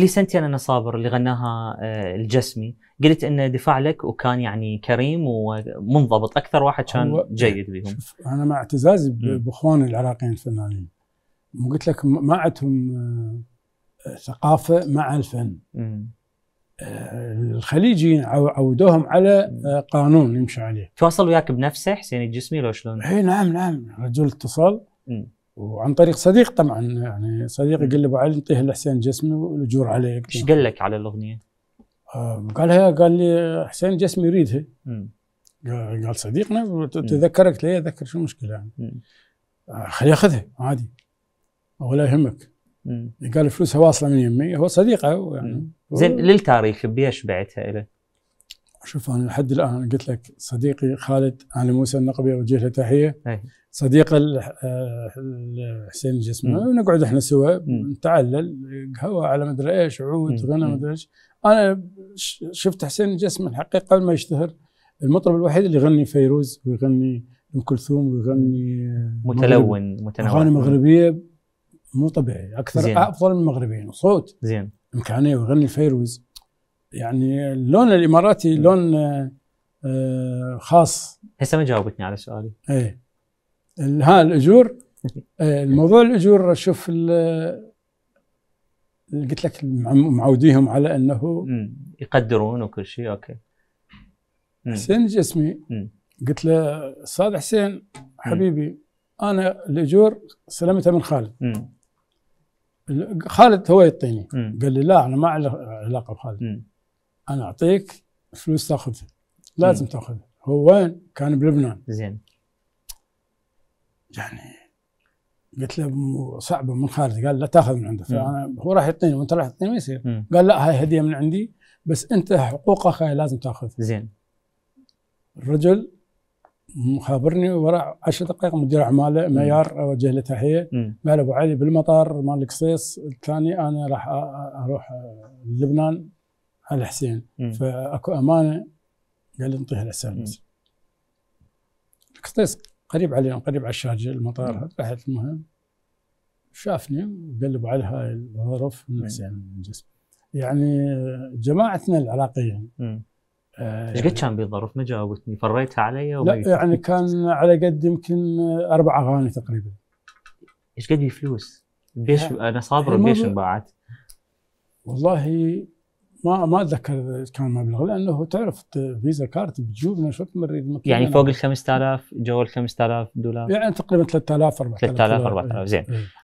اللي سنتين انا صابر اللي غناها آه، الجسمي قلت انه دفاع لك وكان يعني كريم ومنضبط اكثر واحد كان جيد بهم انا مع اعتزازي باخواني العراقيين الفنانين قلت لك ما عندهم آه، ثقافه مع الفن آه، الخليجيين عودوهم على قانون يمشي عليه تواصل وياك بنفسه حسين الجسمي لو شلون؟ اي نعم نعم رجل اتصل وعن طريق صديق طبعا يعني صديقي قال لي ابو علي انطيها لحسين جسمي والاجور عليك ايش قال لك على الاغنيه؟ آه قالها قال لي حسين جسمي يريدها قال صديقنا تذكرك ليه اذكر شو المشكله يعني آه خليه ياخذها عادي ولا يهمك قال فلوسها واصله من يمي هو صديقه يعني زين للتاريخ بيش بعتها له؟ شوف انا لحد الان قلت لك صديقي خالد علي موسى النقبي اوجه له تحيه صديقه حسين الجسمي ونقعد احنا سوا نتعلل قهوه على مدري ايش عود غنى مدري ايش انا شفت حسين الجسمي الحقيقه قبل ما يشتهر المطرب الوحيد اللي يغني فيروز ويغني ام كلثوم ويغني متلون متنوع اغاني مغربيه مو طبيعي اكثر افضل من المغربيين وصوت زين امكانيه ويغني فيروز يعني اللون الاماراتي لون آه، آه، خاص هسه ما جاوبتني على سؤالي ايه ها الاجور إيه، الموضوع الاجور شوف قلت لك معوديهم على انه مم. يقدرون وكل شيء اوكي حسين جسمي قلت له صاد حسين حبيبي انا الاجور سلمتها من خالد خالد هو يعطيني قال لي لا انا ما علاقه بخالد انا اعطيك فلوس تاخذها لازم تاخذها هو وين؟ كان بلبنان زين يعني قلت له صعبه من خارج قال لا تاخذ من عنده فانا هو راح يعطيني وانت راح تعطيني ما يصير قال لا هاي هديه من عندي بس انت حقوقك هاي لازم تاخذها زين الرجل مخابرني وراء 10 دقائق مدير اعماله ميار اوجه له تحيه قال ابو علي بالمطار مال القصيص الثاني انا راح اروح لبنان على حسين فاكو امانه قال لي نطيها للسادس قطيس قريب علينا قريب على الشارجه المطار رحت المهم شافني وقلبوا علي هاي الظروف يعني جماعتنا العراقيه ايش آه، قد كان بالظروف ما جاوبتني فريتها علي لا يعني كان على قد يمكن اربع اغاني تقريبا ايش قد فلوس؟ بيش انا صابر بيش انباعت والله ما ما اتذكر كان المبلغ لانه تعرف فيزا كارت بجيوبنا شو نريد يعني فوق ال 5000 جو ال 5000 دولار يعني تقريبا 3000 4000 3000 4000 زين إيه.